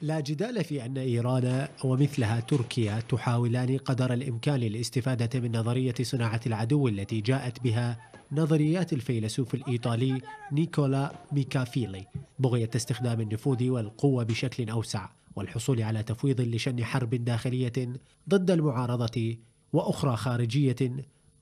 لا جدال في أن إيران ومثلها تركيا تحاولان قدر الإمكان للاستفادة من نظرية صناعة العدو التي جاءت بها نظريات الفيلسوف الإيطالي نيكولا ميكافيلي بغية استخدام النفوذ والقوة بشكل أوسع والحصول على تفويض لشن حرب داخلية ضد المعارضة وأخرى خارجية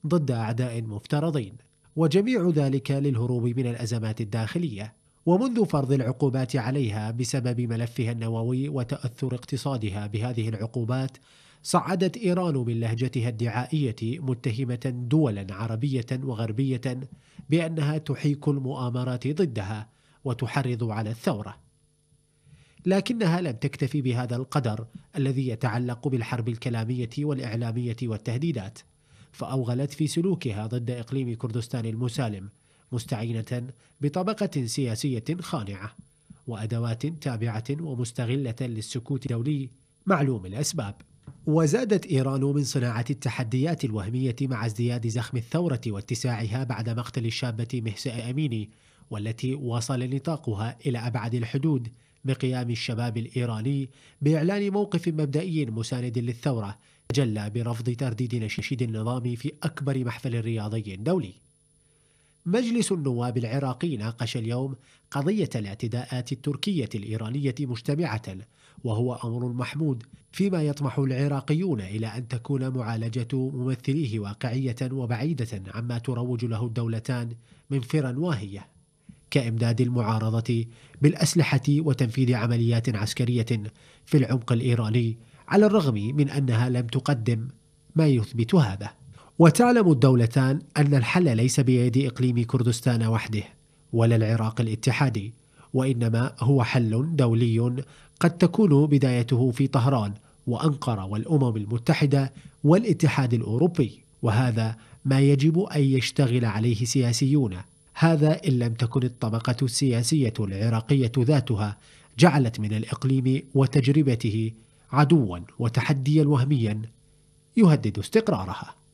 ضد أعداء مفترضين وجميع ذلك للهروب من الأزمات الداخلية ومنذ فرض العقوبات عليها بسبب ملفها النووي وتاثر اقتصادها بهذه العقوبات صعدت ايران من لهجتها الدعائيه متهمه دولا عربيه وغربيه بانها تحيك المؤامرات ضدها وتحرض على الثوره لكنها لم تكتفي بهذا القدر الذي يتعلق بالحرب الكلاميه والاعلاميه والتهديدات فاوغلت في سلوكها ضد اقليم كردستان المسالم مستعينة بطبقة سياسية خانعة وأدوات تابعة ومستغلة للسكوت الدولي معلوم الأسباب وزادت إيران من صناعة التحديات الوهمية مع ازدياد زخم الثورة واتساعها بعد مقتل الشابة مهسا أميني والتي وصل نطاقها إلى أبعد الحدود بقيام الشباب الإيراني بإعلان موقف مبدئي مساند للثورة تجلى برفض ترديد نشيد النظام في أكبر محفل رياضي دولي مجلس النواب العراقي ناقش اليوم قضية الاعتداءات التركية الإيرانية مجتمعة وهو أمر محمود فيما يطمح العراقيون إلى أن تكون معالجة ممثليه واقعية وبعيدة عما تروج له الدولتان من فرا واهية كإمداد المعارضة بالأسلحة وتنفيذ عمليات عسكرية في العمق الإيراني على الرغم من أنها لم تقدم ما يثبت هذا وتعلم الدولتان أن الحل ليس بيد إقليم كردستان وحده ولا العراق الاتحادي وإنما هو حل دولي قد تكون بدايته في طهران وأنقرة والأمم المتحدة والاتحاد الأوروبي وهذا ما يجب أن يشتغل عليه سياسيون هذا إن لم تكن الطبقة السياسية العراقية ذاتها جعلت من الإقليم وتجربته عدوا وتحديا وهميا يهدد استقرارها